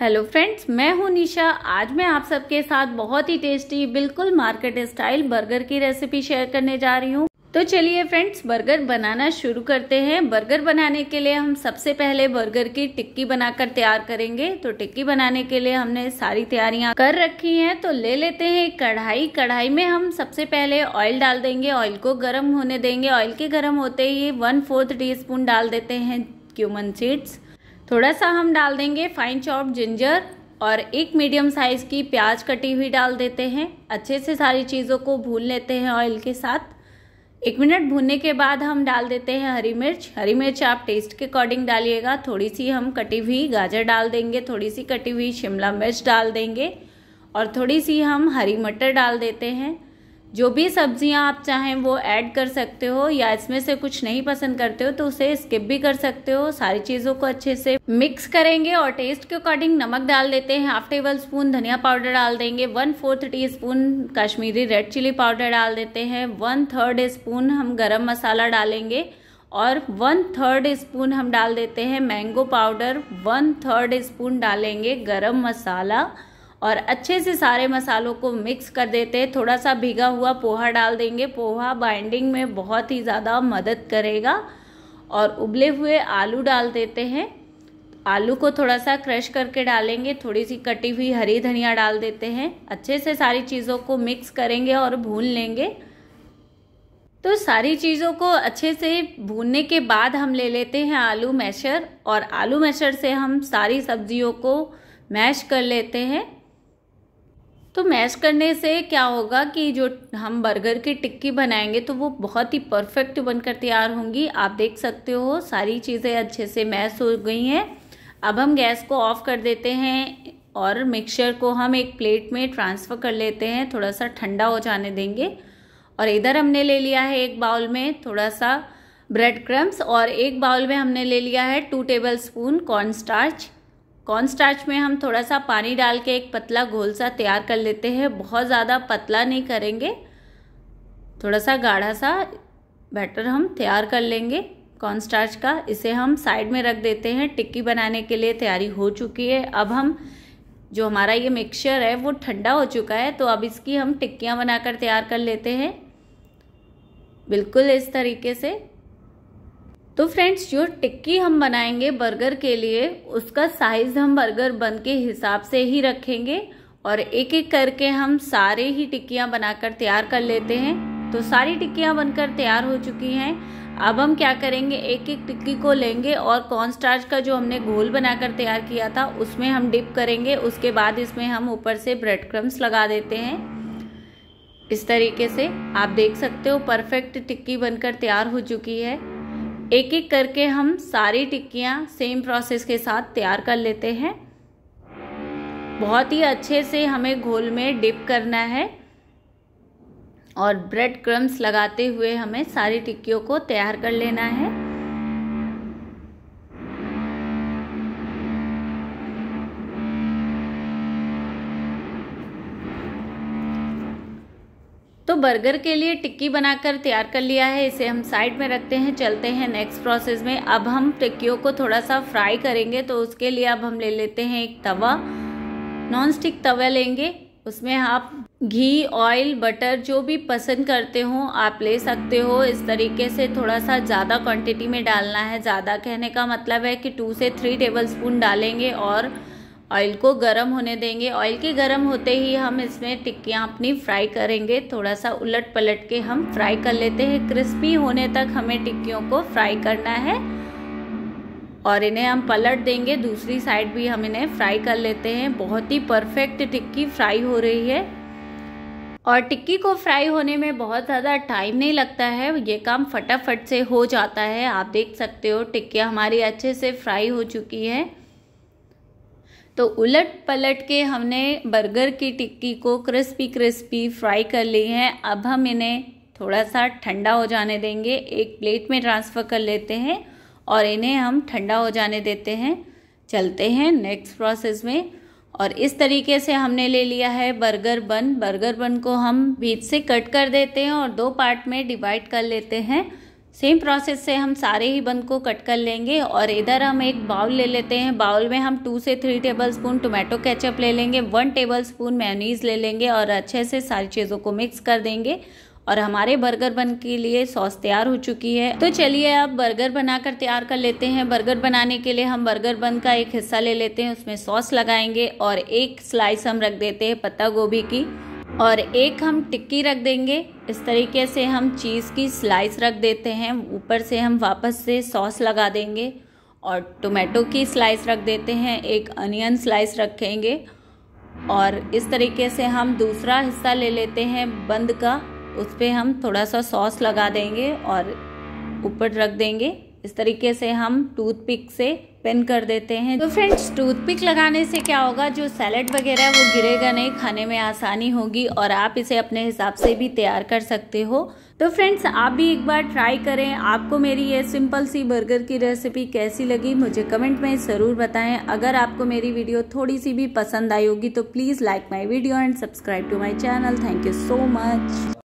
hello friends मैं हूं निशा आज मैं आप सबके साथ बहुत ही टेस्टी बिल्कुल मार्केट स्टाइल बर्गर की रेसिपी शेयर करने जा रही हूं तो चलिए फ्रेंड्स बर्गर बनाना शुरू करते हैं बर्गर बनाने के लिए हम सबसे पहले बर्गर की टिक्की बनाकर तैयार करेंगे तो टिक्की बनाने के लिए हमने सारी तैयारियां कर रखी हैं तो ले लेते हैं कढ़ाई कढ़ाई में हम सबसे पहले ऑयल डाल देंगे ऑयल को गर्म होने देंगे ऑयल के गर्म होते ही वन फोर्थ टी डाल देते हैं क्यूमन सीड्स थोड़ा सा हम डाल देंगे फाइन चॉप जिंजर और एक मीडियम साइज़ की प्याज कटी हुई डाल देते हैं अच्छे से सारी चीज़ों को भून लेते हैं ऑयल के साथ एक मिनट भूनने के बाद हम डाल देते हैं हरी मिर्च हरी मिर्च आप टेस्ट के अकॉर्डिंग डालिएगा थोड़ी सी हम कटी हुई गाजर डाल देंगे थोड़ी सी कटी हुई शिमला मिर्च डाल देंगे और थोड़ी सी हम हरी मटर डाल देते हैं जो भी सब्जियां आप चाहें वो ऐड कर सकते हो या इसमें से कुछ नहीं पसंद करते हो तो उसे स्किप भी कर सकते हो सारी चीज़ों को अच्छे से मिक्स करेंगे और टेस्ट के अकॉर्डिंग नमक डाल देते हैं हाफ टेबल स्पून धनिया पाउडर डाल देंगे one fourth teaspoon Kashmiri red chilli powder डाल देते हैं वन थर्ड स्पून हम गर्म मसाला डालेंगे और वन थर्ड स्पून हम डाल देते हैं mango powder one third spoon डालेंगे गरम मसाला और अच्छे से सारे मसालों को मिक्स कर देते हैं थोड़ा सा भीगा हुआ पोहा डाल देंगे पोहा बाइंडिंग में बहुत ही ज़्यादा मदद करेगा और उबले हुए आलू डाल देते हैं आलू को थोड़ा सा क्रश करके डालेंगे थोड़ी सी कटी हुई हरी धनिया डाल देते हैं अच्छे से सारी चीज़ों को मिक्स करेंगे और भून लेंगे तो सारी चीज़ों को अच्छे से भूनने के बाद हम ले लेते हैं आलू मैशर और आलू मैशर से हम सारी सब्जियों को मैश कर लेते हैं तो मैश करने से क्या होगा कि जो हम बर्गर की टिक्की बनाएंगे तो वो बहुत ही परफेक्ट बनकर तैयार होंगी आप देख सकते हो सारी चीज़ें अच्छे से मैश हो गई हैं अब हम गैस को ऑफ कर देते हैं और मिक्सचर को हम एक प्लेट में ट्रांसफ़र कर लेते हैं थोड़ा सा ठंडा हो जाने देंगे और इधर हमने ले लिया है एक बाउल में थोड़ा सा ब्रेड क्रम्स और एक बाउल में हमने ले लिया है two tablespoon corn starch corn starch में हम थोड़ा सा पानी डाल के एक पतला घोल सा तैयार कर लेते हैं बहुत ज़्यादा पतला नहीं करेंगे थोड़ा सा गाढ़ा सा बैटर हम तैयार कर लेंगे कॉर्न स्टार्च का इसे हम साइड में रख देते हैं टिक्की बनाने के लिए तैयारी हो चुकी है अब हम जो हमारा ये मिक्सचर है वो ठंडा हो चुका है तो अब इसकी हम टिक्कियाँ बनाकर तैयार कर लेते हैं बिल्कुल इस तरीके से तो फ्रेंड्स जो टिक्की हम बनाएंगे बर्गर के लिए उसका साइज हम बर्गर बन के हिसाब से ही रखेंगे और एक एक करके हम सारे ही टिक्कियाँ बनाकर तैयार कर लेते हैं तो सारी टिक्कियाँ बनकर तैयार हो चुकी हैं अब हम क्या करेंगे एक एक टिक्की को लेंगे और कॉर्न स्टार्च का जो हमने घोल बनाकर तैयार किया था उसमें हम डिप करेंगे उसके बाद इसमें हम ऊपर से ब्रेड क्रम्स लगा देते हैं इस तरीके से आप देख सकते हो परफेक्ट टिक्की बनकर तैयार हो चुकी है एक एक करके हम सारी टिक्कियाँ सेम प्रोसेस के साथ तैयार कर लेते हैं बहुत ही अच्छे से हमें घोल में डिप करना है और ब्रेड क्रम्स लगाते हुए हमें सारी टिक्कियों को तैयार कर लेना है दोस्तों बर्गर के लिए टिक्की बनाकर तैयार कर लिया है इसे हम साइड में रखते हैं चलते हैं नेक्स्ट प्रोसेस में अब हम टिक्कियों को थोड़ा सा फ्राई करेंगे तो उसके लिए अब हम ले लेते हैं एक तवा नॉन स्टिक तवा लेंगे उसमें आप घी ऑयल बटर जो भी पसंद करते हो आप ले सकते हो इस तरीके से थोड़ा सा ज़्यादा क्वांटिटी में डालना है ज़्यादा कहने का मतलब है कि टू से थ्री टेबल डालेंगे और ऑयल को गर्म होने देंगे ऑयल के गर्म होते ही हम इसमें टिक्कियाँ अपनी फ्राई करेंगे थोड़ा सा उलट पलट के हम फ्राई कर लेते हैं क्रिस्पी होने तक हमें टिक्कियों को फ्राई करना है और इन्हें हम पलट देंगे दूसरी साइड भी हम इन्हें फ्राई कर लेते हैं बहुत ही परफेक्ट टिक्की फ्राई हो रही है और टिक्की को फ्राई होने में बहुत ज़्यादा टाइम नहीं लगता है ये काम फटाफट से हो जाता है आप देख सकते हो टिक्कियाँ हमारी अच्छे से फ्राई हो चुकी हैं तो उलट पलट के हमने बर्गर की टिक्की को क्रिस्पी क्रिस्पी फ्राई कर ली है अब हम इन्हें थोड़ा सा ठंडा हो जाने देंगे एक प्लेट में ट्रांसफ़र कर लेते हैं और इन्हें हम ठंडा हो जाने देते हैं चलते हैं नेक्स्ट प्रोसेस में और इस तरीके से हमने ले लिया है बर्गर बन बर्गर बन को हम बीच से कट कर देते हैं और दो पार्ट में डिवाइड कर लेते हैं सेम प्रोसेस से हम सारे ही बंद को कट कर लेंगे और इधर हम एक बाउल ले लेते हैं बाउल में हम टू से three tablespoon tomato ketchup ले लेंगे वन टेबल स्पून मैनीज ले लेंगे और अच्छे से सारी चीज़ों को मिक्स कर देंगे और हमारे बर्गर बन के लिए सॉस तैयार हो चुकी है तो चलिए अब बर्गर बनाकर तैयार कर लेते हैं बर्गर बनाने के लिए हम बर्गर बन का एक हिस्सा ले लेते हैं उसमें सॉस लगाएंगे और एक स्लाइस हम रख देते हैं पत्ता गोभी की और एक हम टिक्की रख देंगे इस तरीके से हम चीज़ की स्लाइस रख देते हैं ऊपर से हम वापस से सॉस लगा देंगे और टोमेटो की स्लाइस रख देते हैं एक अनियन स्लाइस रखेंगे और इस तरीके से हम दूसरा हिस्सा ले लेते हैं बंद का उस पर हम थोड़ा सा सॉस लगा देंगे और ऊपर रख देंगे इस तरीके से हम टूथपिक से पिन कर देते हैं तो फ्रेंड्स टूथपिक लगाने से क्या होगा जो सैलड वगैरह है वो गिरेगा नहीं खाने में आसानी होगी और आप इसे अपने हिसाब से भी तैयार कर सकते हो तो फ्रेंड्स आप भी एक बार ट्राई करें आपको मेरी ये सिंपल सी बर्गर की रेसिपी कैसी लगी मुझे कमेंट में ज़रूर बताएं अगर आपको मेरी वीडियो थोड़ी सी भी पसंद आई होगी तो please like my video and subscribe to my channel thank you so much